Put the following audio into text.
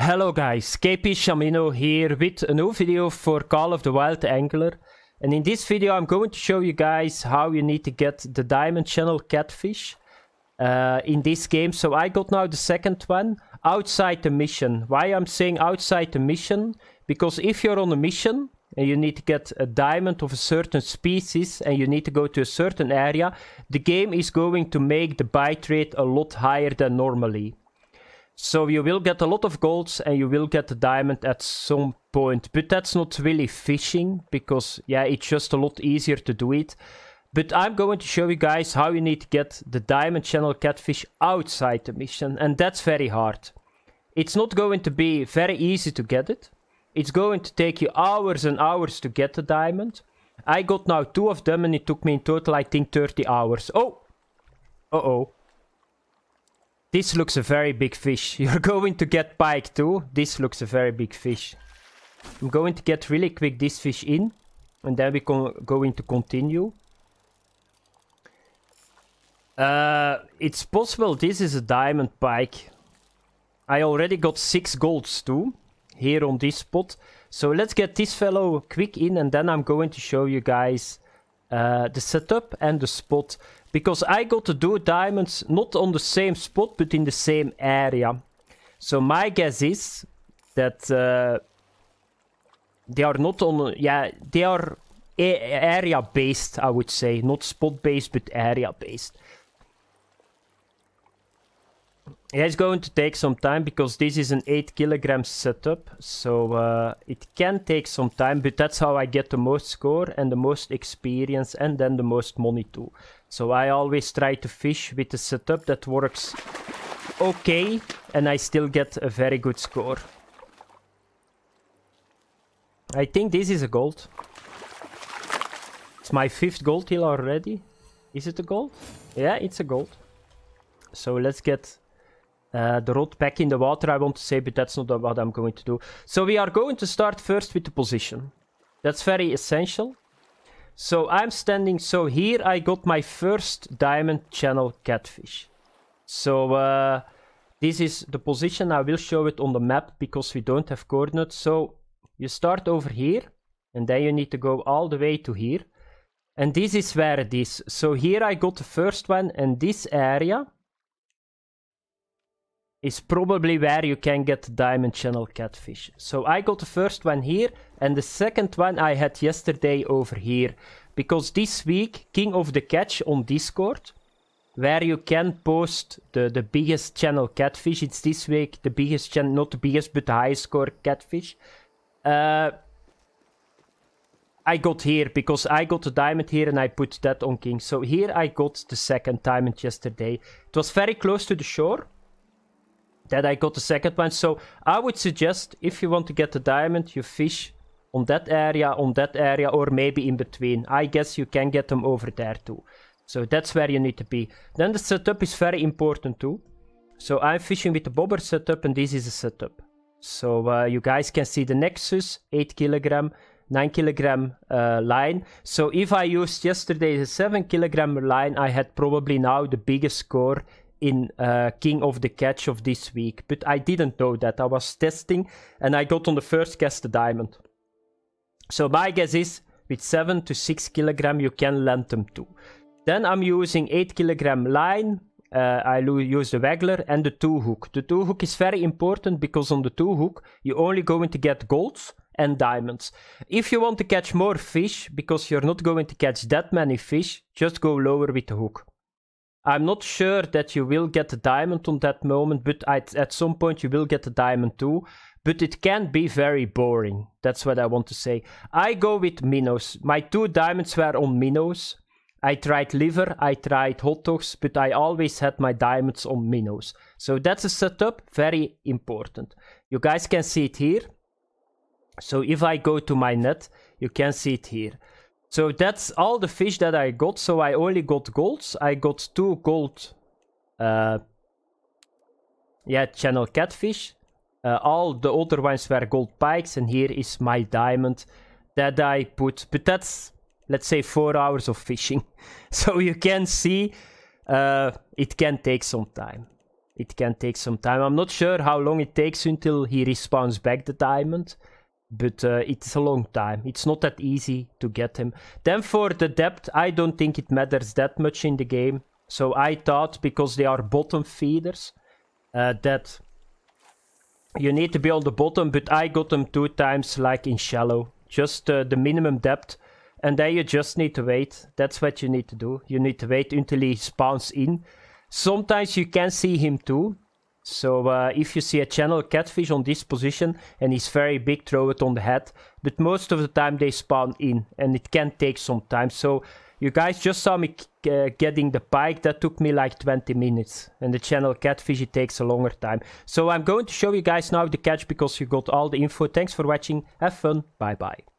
Hello guys, KP Shamino here with a new video for Call of the Wild Angler and in this video I'm going to show you guys how you need to get the Diamond Channel Catfish uh, in this game. So I got now the second one, outside the mission. Why I'm saying outside the mission? Because if you're on a mission and you need to get a diamond of a certain species and you need to go to a certain area, the game is going to make the bite rate a lot higher than normally. So you will get a lot of golds and you will get a diamond at some point. But that's not really fishing because, yeah, it's just a lot easier to do it. But I'm going to show you guys how you need to get the diamond channel catfish outside the mission. And that's very hard. It's not going to be very easy to get it. It's going to take you hours and hours to get the diamond. I got now two of them and it took me in total, I think, 30 hours. Oh! Uh-oh. This looks a very big fish. You're going to get pike too. This looks a very big fish. I'm going to get really quick this fish in. And then we are going to continue. Uh, it's possible this is a diamond pike. I already got six golds too. Here on this spot. So let's get this fellow quick in. And then I'm going to show you guys uh, the setup and the spot. Because I got to do diamonds not on the same spot, but in the same area. So my guess is that uh, they are not on... Yeah, they are area-based, I would say. Not spot-based, but area-based. Yeah, it's going to take some time because this is an 8 kilogram setup. So uh, it can take some time, but that's how I get the most score and the most experience and then the most money too. So I always try to fish with a setup that works okay and I still get a very good score. I think this is a gold. It's my fifth gold hill already. Is it a gold? Yeah, it's a gold. So let's get uh, the road back in the water, I want to say, but that's not what I'm going to do. So we are going to start first with the position. That's very essential. So I'm standing, so here I got my first diamond channel catfish. So uh, this is the position, I will show it on the map because we don't have coordinates. So you start over here and then you need to go all the way to here. And this is where it is. So here I got the first one and this area is probably where you can get diamond channel catfish. So I got the first one here and the second one I had yesterday over here. Because this week, King of the Catch on Discord, where you can post the, the biggest channel catfish. It's this week the biggest channel, not the biggest, but the highest score catfish. Uh, I got here because I got the diamond here and I put that on King. So here I got the second diamond yesterday. It was very close to the shore that I got the second one. So I would suggest if you want to get the diamond, you fish on that area, on that area, or maybe in between. I guess you can get them over there too. So that's where you need to be. Then the setup is very important too. So I'm fishing with the bobber setup and this is a setup. So uh, you guys can see the Nexus, 8 kilogram, 9 kilogram uh, line. So if I used yesterday the 7 kilogram line, I had probably now the biggest score in uh, King of the Catch of this week, but I didn't know that. I was testing and I got on the first cast the diamond. So my guess is with 7 to 6 kilogram you can land them too. Then I'm using 8 kilogram line. Uh, I use the waggler and the two hook. The two hook is very important because on the two hook you're only going to get golds and diamonds. If you want to catch more fish, because you're not going to catch that many fish, just go lower with the hook. I'm not sure that you will get the diamond on that moment, but at, at some point you will get the diamond too. But it can be very boring. That's what I want to say. I go with Minos. My two diamonds were on Minos. I tried liver, I tried hot dogs, but I always had my diamonds on Minos. So that's a setup, very important. You guys can see it here. So if I go to my net, you can see it here. So that's all the fish that I got. So I only got golds. I got two gold... Uh, yeah, channel catfish. Uh, all the other ones were gold pikes. And here is my diamond that I put. But that's, let's say, four hours of fishing. so you can see uh, it can take some time. It can take some time. I'm not sure how long it takes until he respawns back the diamond but uh, it's a long time. It's not that easy to get him. Then for the depth, I don't think it matters that much in the game. So I thought, because they are bottom feeders, uh, that you need to be on the bottom, but I got them two times, like in shallow. Just uh, the minimum depth. And then you just need to wait. That's what you need to do. You need to wait until he spawns in. Sometimes you can see him too. So uh, if you see a channel catfish on this position and he's very big, throw it on the head. But most of the time they spawn in and it can take some time. So you guys just saw me uh, getting the pike. That took me like 20 minutes. And the channel catfish, it takes a longer time. So I'm going to show you guys now the catch because you got all the info. Thanks for watching. Have fun. Bye bye.